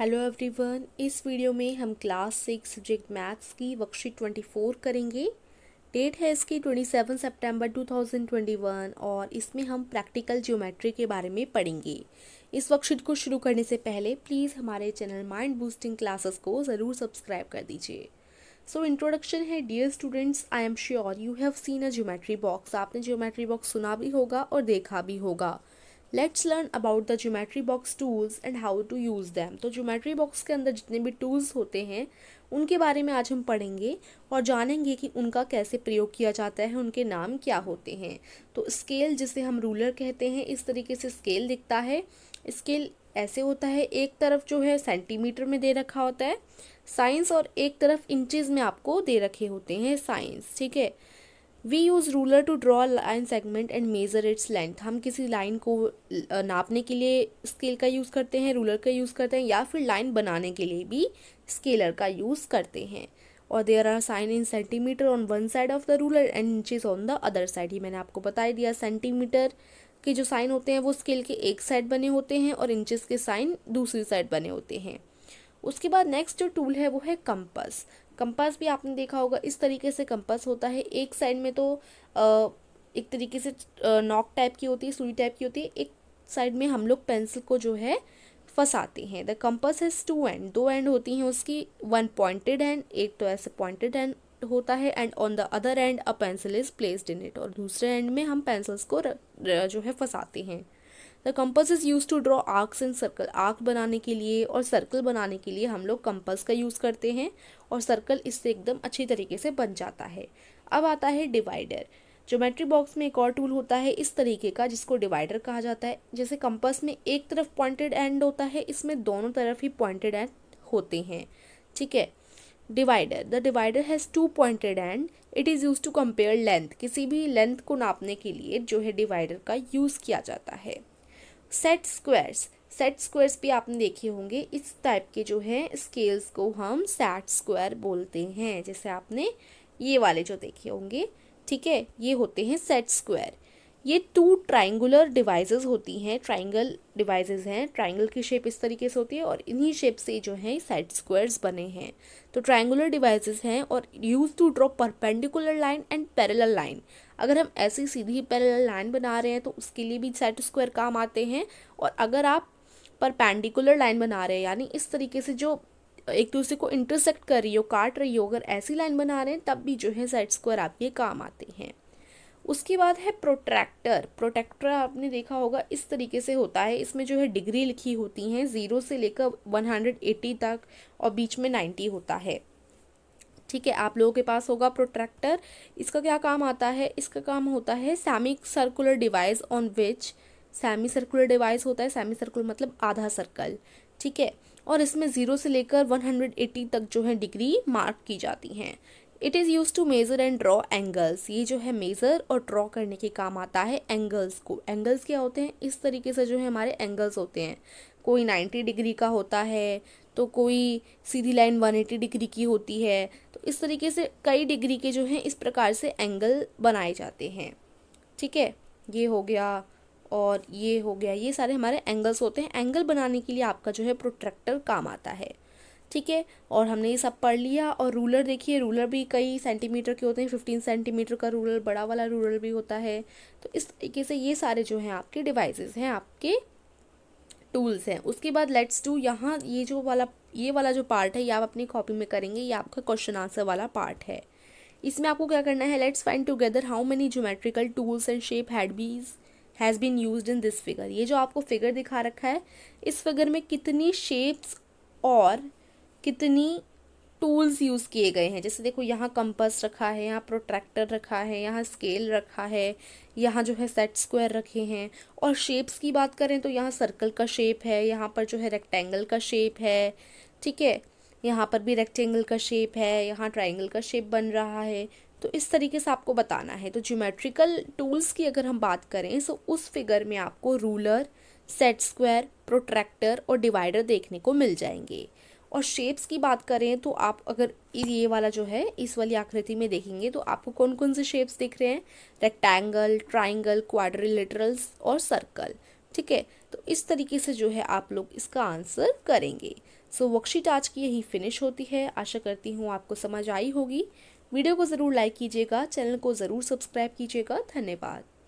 hello everyone इस video में हम क्लास सिक्स सब्जेक्ट मैथ्स की वर्कशीट ट्वेंटी फोर करेंगे डेट है इसकी twenty seven September two thousand twenty one और इसमें हम प्रैक्टिकल ज्योमेट्री के बारे में पढ़ेंगे इस वर्कशीट को शुरू करने से पहले प्लीज़ हमारे चैनल माइंड बूस्टिंग क्लासेस को ज़रूर सब्सक्राइब कर दीजिए सो इंट्रोडक्शन है dear students I am sure you have seen a geometry box आपने ज्योमेट्री बॉक्स सुना भी होगा और देखा भी होगा let's learn about the geometry box tools and how to use them तो ज्योमेट्री बॉक्स के अंदर जितने भी टूल्स होते हैं उनके बारे में आज हम पढ़ेंगे और जानेंगे कि उनका कैसे प्रयोग किया जाता है उनके नाम क्या होते हैं तो स्केल जिसे हम रूलर कहते हैं इस तरीके से स्केल दिखता है स्केल ऐसे होता है एक तरफ जो है सेंटीमीटर में दे रखा होता है साइंस और एक तरफ इंचज में आपको दे रखे होते हैं साइंस ठीक है we use ruler to draw line segment and measure its length हम किसी लाइन को नापने के लिए स्केल का यूज़ करते हैं रूलर का यूज़ करते हैं या फिर लाइन बनाने के लिए भी स्केलर का यूज़ करते हैं और there are sign in centimetre on one side of the ruler and inches on the other side ही मैंने आपको बता दिया सेंटीमीटर के जो साइन होते हैं वो स्केल के एक साइड बने होते हैं और इंचज के साइन दूसरी साइड बने होते हैं उसके बाद नेक्स्ट जो टूल है वो है कंपस कंपास भी आपने देखा होगा इस तरीके से कंपास होता है एक साइड में तो एक तरीके से नॉक टाइप की होती है सुई टाइप की होती है एक साइड में हम लोग पेंसिल को जो है फंसाते हैं the compass has two end दो एंड होती हैं उसकी वन पॉइंटेड एंड एक तो ऐसे पॉइंटेड एंड होता है and on the other end a pencil is placed in it और दूसरे एंड में हम पेंसिल्स को र, र, जो है फंसाते हैं the compass is use to draw arcs and circle arc बनाने के लिए और सर्कल बनाने के लिए हम लोग कंपस का यूज़ करते हैं और सर्कल इससे एकदम अच्छी तरीके से बन जाता है अब आता है डिवाइडर ज्योमेट्री बॉक्स में एक और टूल होता है इस तरीके का जिसको डिवाइडर कहा जाता है जैसे कंपस में एक तरफ पॉइंटेड एंड होता है इसमें दोनों तरफ ही पॉइंटेड एंड होते हैं ठीक है divider the divider has two pointed end it is use to compare length किसी भी लेंथ को नापने के लिए जो है डिवाइडर का यूज़ किया जाता है सेट स्क्वायर्स सेट स्क्वायर्स भी आपने देखे होंगे इस टाइप के जो हैं स्केल्स को हम सेट स्क्वायर बोलते हैं जैसे आपने ये वाले जो देखे होंगे ठीक है ये होते हैं सेट स्क्वायर ये टू ट्राइंगुलर डिवाइसेस होती हैं ट्राइंगल डिवाइसेस हैं ट्राइंगल की शेप इस तरीके से होती है और इन्हीं शेप से जो है साइड स्क्वायर्स बने हैं तो ट्राइंगुलर डिवाइसेस हैं और use to draw perpendicular line and parallel line अगर हम ऐसी सीधी पैरेलल लाइन बना रहे हैं तो उसके लिए भी साइड स्क्वायर काम आते हैं और अगर आप परपेंडिकुलर लाइन बना रहे हैं यानी इस तरीके से जो एक दूसरे को इंटरसेक्ट कर रही हो काट रही हो अगर ऐसी लाइन बना रहे हैं तब भी जो है साइड स्क्वायर आपके काम आते हैं उसके बाद है प्रोट्रैक्टर प्रोटेक्टर आपने देखा होगा इस तरीके से होता है इसमें जो है डिग्री लिखी होती हैं ज़ीरो से लेकर 180 तक और बीच में 90 होता है ठीक है आप लोगों के पास होगा प्रोट्रैक्टर इसका क्या काम आता है इसका काम होता है semi circular device on which semi circular device होता है सेमी सर्कुलर मतलब आधा सर्कल ठीक है और इसमें ज़ीरो से लेकर 180 तक जो है डिग्री मार्क की जाती हैं it is use to measure and draw angles ये जो है मेज़र और ड्रॉ करने के काम आता है एंगल्स को एंगल्स क्या होते हैं इस तरीके से जो है हमारे एंगल्स होते हैं कोई नाइन्टी डिग्री का होता है तो कोई सीधी लाइन वन एटी डिग्री की होती है तो इस तरीके से कई डिग्री के जो हैं इस प्रकार से एंगल बनाए जाते हैं ठीक है ये हो गया और ये हो गया ये सारे हमारे एंगल्स होते हैं एंगल बनाने के लिए आपका जो है प्रोट्रैक्टर काम आता है ठीक है और हमने ये सब पढ़ लिया और रूलर देखिए रूलर भी कई सेंटीमीटर के होते हैं फिफ्टीन सेंटीमीटर का रूलर बड़ा वाला रूलर भी होता है तो इस तरीके से ये सारे जो हैं आपके डिवाइसेस हैं आपके टूल्स हैं उसके बाद लेट्स टू यहाँ ये जो वाला ये वाला जो पार्ट है ये आप अपनी कॉपी में करेंगे ये आपका क्वेश्चन आंसर वाला पार्ट है इसमें आपको क्या करना है let's find together how many geometrical tools and shape had been has been use in this figure ये जो आपको फिगर दिखा रखा है इस फिगर में कितनी शेप्स और कितनी टूल्स यूज़ किए गए हैं जैसे देखो यहाँ कंपस रखा है यहाँ प्रोट्रैक्टर रखा है यहाँ स्केल रखा है यहाँ जो है सेट स्क्वायर रखे हैं और शेप्स की बात करें तो यहाँ सर्कल का शेप है यहाँ पर जो है रेक्टेंगल का शेप है ठीक है यहाँ पर भी रेक्टेंगल का शेप है यहाँ ट्राइंगल का शेप बन रहा है तो इस तरीके से आपको बताना है तो ज्योमेट्रिकल टूल्स की अगर हम बात करें तो उस फिगर में आपको रूलर सेट स्क्वायर प्रोट्रैक्टर और डिवाइडर देखने को मिल जाएंगे और शेप्स की बात करें तो आप अगर ये वाला जो है इस वाली आकृति में देखेंगे तो आपको कौन कौन से शेप्स दिख रहे हैं रेक्टेंगल ट्राइंगल क्वाड्रिलेटरल्स और सर्कल ठीक है तो इस तरीके से जो है आप लोग इसका आंसर करेंगे सो so, वर्कशीट आज की यहीं फिनिश होती है आशा करती हूँ आपको समझ आई होगी वीडियो को ज़रूर लाइक कीजिएगा चैनल को ज़रूर सब्सक्राइब कीजिएगा धन्यवाद